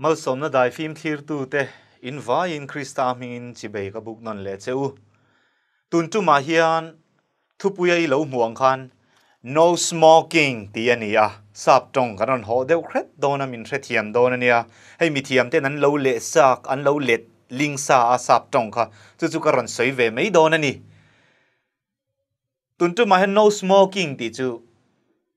มาสมนาได้ฟิมทีร์ตูเตอินวาอินคริสตามินจีเบกับบุกนันเลเซอูตุนจุมาฮิอันทุปุยไอเลวหมวงคัน no smoking ตีอันนี้อะสับตรงกันนันหอเดวครดโดนามินเครเทียมโดนันเนียให้มีเทียมเตนั้นเลวเลสักอันเลวเลดลิงซาอาสับตรงค่ะจู่จุกันรันสวยเวไม่โดนันนี่ตุนจุมาฮิอัน no smoking ตีจู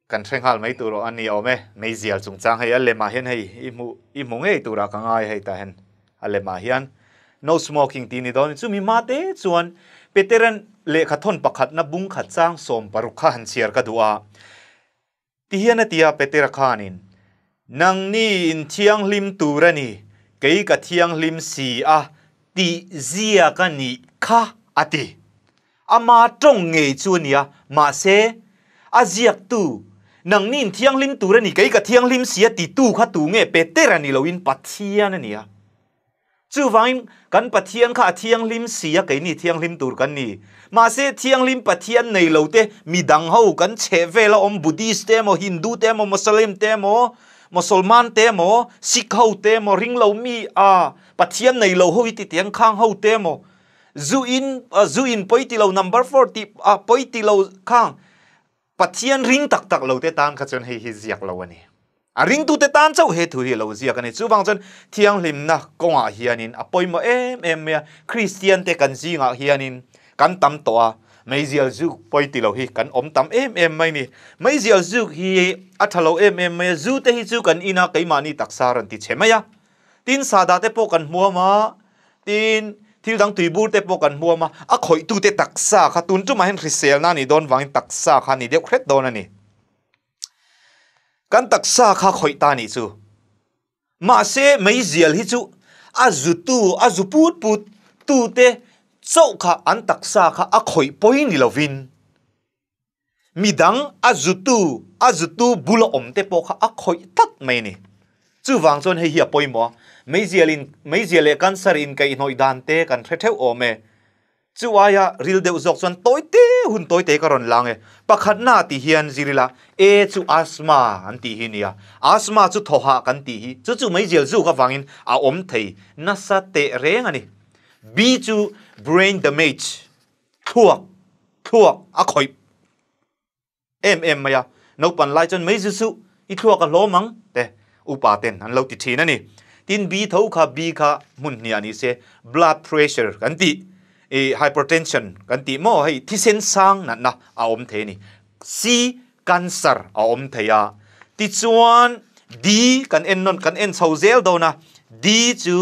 kan threngal mai turo ani ome mei zial chung chang hei alema hian hei i mu i mung ei ra ka ngai hei ta hen alema hian no smoking tini don chu mi ma te chuan peteran le khathon pakhat na bung khat chang som parukha han chiar ka duwa ti hian atia petera khanin nang ni in thiang lim tura ni kei ka thiang lim si a ti zia ka ni kha ati ama tong ngei chu nia ma se aziak tu nang nin thiang lim tu ni cái cả thiang lim sia ti tu kha tu nge pe te ra ni lo in pathian ani a chu vaim kan pathian kha thiang lim sia cái ni thiang lim tur kan ni ma se thiang lim pathian nei lo te mi dang ho kan che ve la om buddhist te mo hindu te mo muslim te mo musulman te mo sikh ho te mo ring lo mi a pathian nei lo ho ti tiang khang ho te mo zu in uh, zu in poiti lo number 40 a uh, poiti lo khang pathian ring tak tak lo te tan kha chon hei hi ziak lo ani a ring tu te tan chau he thu hi lo ziak ani chu wang chon thiang hlim na konga ah hianin apoima em em me christian te kan zinga ah hianin kan tam to a mấy giờ du quay tì lâu hi cắn om tam em em mấy nè mấy giờ du hi at thalo em em me du te hi du cắn ina cái mà ni tắc sa ran ti che maya tin sa da te po kan mua ma tin ที่ดังตีบูเตปกันมัวมาอ่ะขอยตูเตตักซาค่ะตุนจุมาเห็นริเซลยนานี่โดนวางตักซาค่ะนี่เดียวเครดโดนนี่กันตักซาค่ะขอยตานี่สูมาเสไม่เสียลฮิสูอ่ะจุตูอ่ะจุปูดปูดตูเตโจค่ะอันตักซาค่ะอ่ะขอยปอยนี่ละวินมีดังอ่ะจุตูอ่ะจุตูบุลอมเตปกค่ะอ่ะขอยตัดไม่นี่ chu wang chon he hi poimo meizialin meiziale cancer in kai noi dan te kan the theu ome chuaya ril deuh zok chon toite hun toite karon lange pakhat na ti hian zirila e chu asma an ti hi nia asma chu thoha kan ti hi chu chu mei jel zu ka wangin a om thei na sa te reng ani b chu brain damage thuak thuak a khoi em em maya no pan lai chon mei zu su i thuak a lo mang te upaten an lo ti thin ani tin b tho kha b kha mun ni ani se blood pressure kan ti e hypertension kan ti mo hei thi sen sang na na a om the ni c cancer a om the ya ti chuan d kan en non kan en chho zel do na d chu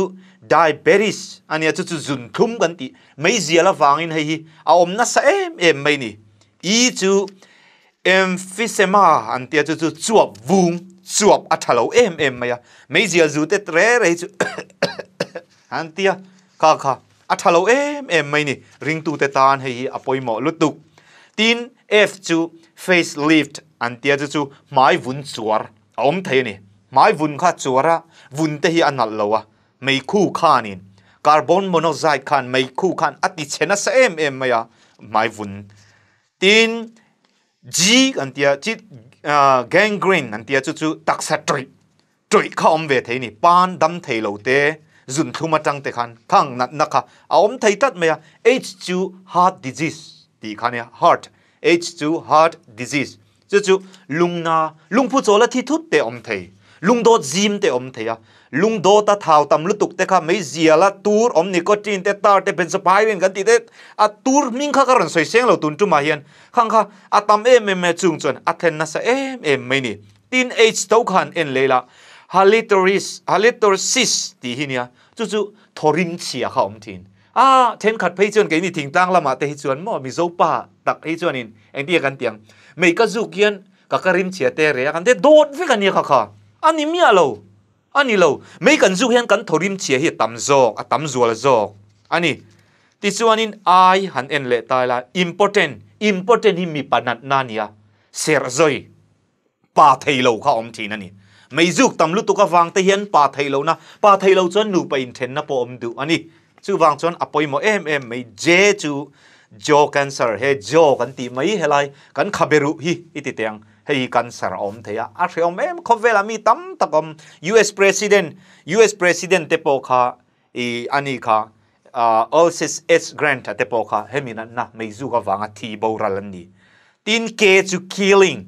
diabetes ania chu chu zun thum kan ti mei zia la wangin hei hi a om na sa em em mai ni e chu emphysema an tia chu chu chuap vung chuap a thalo em em maya mấy giờ zu te tre re chu han tia kha kha a thalo em em mai ni ring tu te tan hei apoimo lutuk tin f chu face lift an tia chu mai vun chuar om thấy nè mai vun kha chuara vun te hi lâu à mei khu kha nè carbon monoxide khan mei khu khan ati chena sa em em maya mai vun tin g an tia chi uh, gangrene an tia chu chu taksa troi troi kha om ve thei ni pan dam thei lo te zun thuma tang te khan khang nat na kha a à, om thei tat me à, h2 heart disease ti khan ya heart h2 heart disease chu chu lungna lungpu chola thi thut te om thei ลุงโดดจิมเตอมเทียลุงโดตาทาวตำลุตุกเตค่ะไม่เสียละตูร์อมนิโคจินเตตาร์เตเป็นสปายเป็นกันติเตอะตูร์มิงข้ากรันสวยเสียงเราตุนจุมาเฮียนข้างข้าอะตำเอ็มเอ็มจุงจวนอะเทนนัสเอ็มเอ็มไม่นี่ตินเอชโตคันเอ็นเลยละฮาลิตอริสฮาลิตอริสิสตีฮินี่จู่จู่ทอริงเชียข้าอมทินอ่เทนขัดย์จวนแกนี่ทิ้งตั้งละมาเตฮิจวนมอมิโซป้าตักฮิจวนินเอ็งเดียกันเตียงไม่ก็จุกเยียนกักริมเชียเตเรียกันเตโดดฟิกันเนี่ยข้าข้า ani mia lo ani lo mấy cần du hian cần thorim chia hi tam zo a tam zu la zo ani ti chuan in ai han en le tai la important important hi mi panat nania ser zoi pa thei lo kha om thin ani mấy dục tam lu tu ka wang te hian pa thei na pa thei lo chuan nu pa in then na po om du ani chu wang chuan apoi mo em em mấy je chu jo cancer he jo kan ti mai helai kan khaberu hi iti teng hei kan sar om te ya a hreom em là mi tam takom US president US president te po kha i ani kha Ulysses S Grant te po kha hemina na meizu ka wanga thi ra lần đi, tin ke chu killing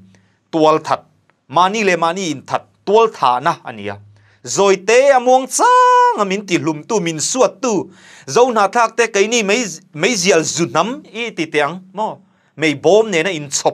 tual thật, mani le mani in thật, tual tha na anh ania rồi tế muông sang mình tỉ lùm tu mình suốt tu dấu na thác tế cái ni mấy mấy diệt rụt nắm y tỉ tiếng mò mấy bom nè na in chọc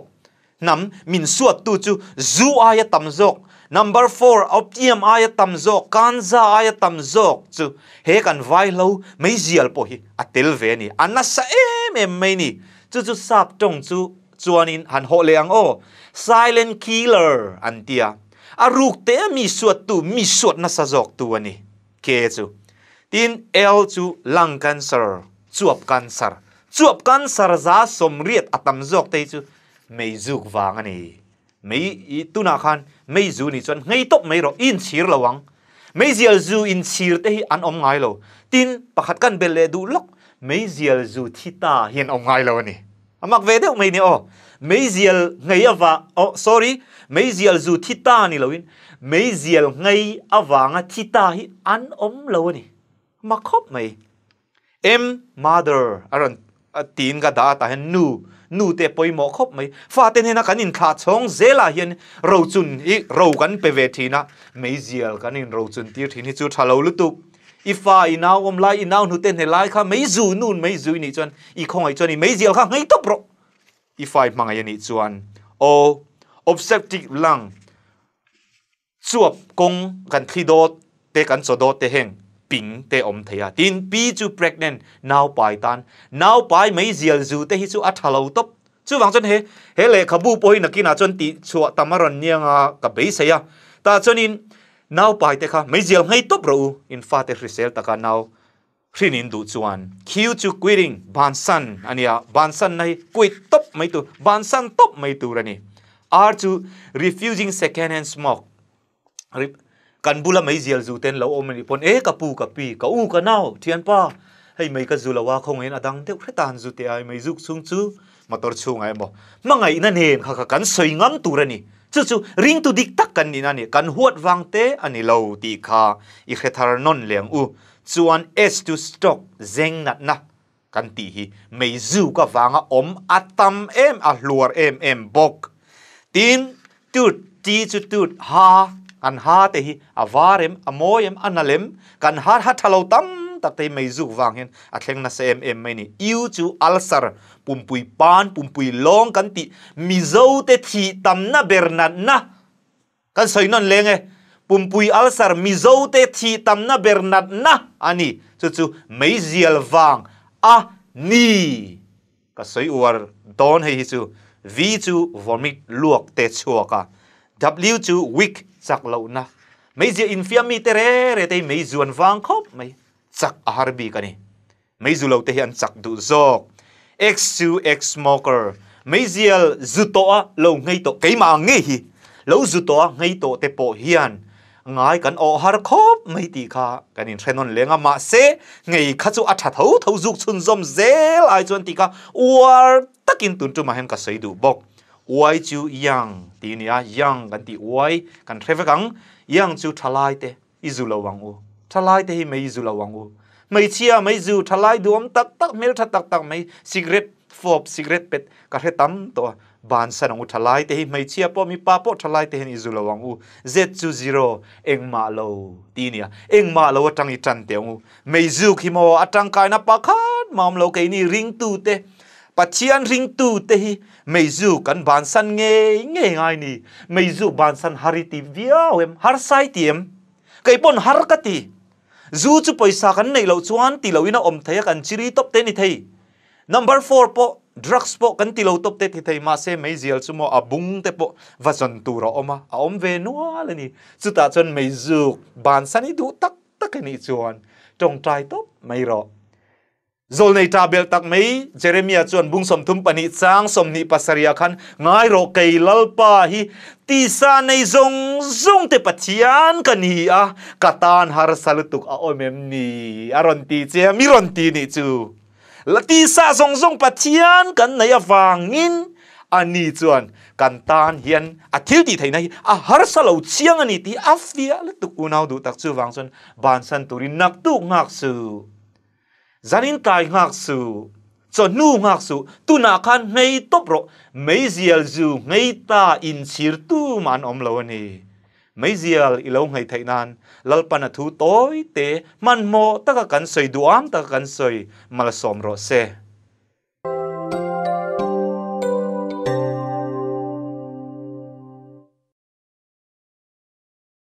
nam min suat tu chu zu aya tam zok number 4 optium aya tam zok kanza aya tam zok chu he kan vai lo mei zial po hi atel ve ni anasa em em mei ni chu chu sap tong chu chuanin han ho le o silent killer antia aruk te mi suat tu mi suat na sa zok tu ani ke chu tin l chu lung cancer chuap cancer chuap cancer za somriet atam zok te chu mấy zuk wang ani mei i tuna khan mei zu ni chon ngei top mei ro in sir lawang mei zial zu in sir te hi an om ngai lo tin bắt hạt kan bel le du lok mei zial zu thi ta hian om ngai lo ani amak ve deuh mei ni o mei zial ngei awa o sorry mei zial zu thi ta này ni mấy giờ zial ngei awanga thi ta hi an om lo ani ma khóc mei em mother aron à, tin ka da ta hen nu nu te poi mo khop mai fa ten hena kan in kha chong zela hian ro chun i ro kan pe ve thina mei zial kan in ro chun tir thin hi chu thalo lu tu i fa i naw om lai i naw nu ten he lai kha mei zu nun mei zu ni chon i khong ai chon i mei zial kha ngai top ro i fa mang ai ni chuan o obseptic lung chuap kong kan thidot dot te kan chodot te heng ping ông thầy à tin pi chu pregnant now pai tan now pai mấy giờ zu te hi chu athalo top chu wang chon he he le khabu poi nakina chon ti chuwa tamaron nianga ka be à ta chân in now pai te kha mấy giờ ngai top ro in fa te risel taka now hrin in du chuan khiu chu quiring ban san ania ban san nai quit top mai tu ban san top mai tu rani r chu refusing second hand smoke kan bula mai zial zu ten lo om ni pon e ka pu ka pi ka u ka nau thian pa hei mai ka zu lawa khong en adang te khretan zu te ai mai zuk sung chu motor chung ai mo mangai na nen kha kha kan soi ngam tu ra ni chu chu ring tu dik tak kan ni na ni kan huat wang te ani lo ti kha i khethar non leng u chuan s to stock zeng nat na kan ti hi mei zu ka wanga om atam em a hluar em em bok tin tu ti chu tut ha an ha te hi avarem amoyem analem kan har ha thalo tam tak te mei zu wang hen a thleng na se em em mai ni iu chu alsar pumpui pan pumpui long kan ti mizo te thi tam na bernat na kan soinon lenge pumpui alsar mizo te thi tam na bernat na ani chu chu mei zial wang a ni ka soi uar don hei hi chu v chu vomit luak te chuaka w chu weak chak lâu na mấy giờ in phiam mi tere re te mấy zuan vang khóc mấy chak harbi kani mấy zu lo te hian chak du zok ex su ex smoker mấy giờ zu to lo ngay to cái mà nghe hi lo zu to ngay to te po hian ngai kan o har khop mấy ti trên non renon lenga ma se ngay kha chu atha thau thau zuk chun zom zel ai chuan ti uar war takin tun tu ma hen ka sei du bok อวยจูยังตีนี้ยังกันตีอวยกันเทฟกังยังจูทลายเตอิจุลวังอูทลายเตไม่อิจุลวังอูไม่เชียไม่จูทลายดวมตักตักไม่ทักตักตักไม่สิกเรตฟอบสิกเรตเป็ดกรนเทตั้มตัวบานสนอุทลายเตหไม่เชียพอมีป้าปอทลายเตหนอิจุลวังอูเจจูซิโรเอ็งมาโลตีนี้เอ็งมาโลวตังอ่จันเตียงอูไม่จูคีโมอัตังกายนับปกคาดมามโลเกนี่ริงตูเต pachian ring tu te hi mei zu kan ban san nge nge ngai ni mei zu ban san hari ti via em har sai ti em kai bon har ka ti zu bơi paisa kan này lo chuan ti lo ina om thấy thei kan chiri top te ni thei number four po drugs po kan ti lo top te ti thei ma se mei zial chu mo abung te po va chon tu ro oma a om ve nuwa la ni chu ta chân mei zu ban san i du tak cái ni chuan trong trai top mei ro zolnei tabel tak mai jeremia chuan bungsom thum pani chang somni pasaria khan ngai ro kei lalpa hi ti sa nei zong zong te pathian kan hi a katan har salutuk a omem ni aron ti che mi ron ti ni chu lati sa zong zong pathian kan nei awangin ani chuan kan tan hian a thil ti theina hi a har salo chiang ani ti afia lutuk unau du tak chu wang chuan ban san turin nak tu ngak su จันินตายงักสูจนูงักสูตุนักันไงตบรไม่เจียลจูไงตาอินชิรตูมันอมลวนีไม่เจียลอิลงไงไทนันลลปันทูโต้เตมันโมตะกันสวยดูอัมตะกันสวยมาลสอมรเซ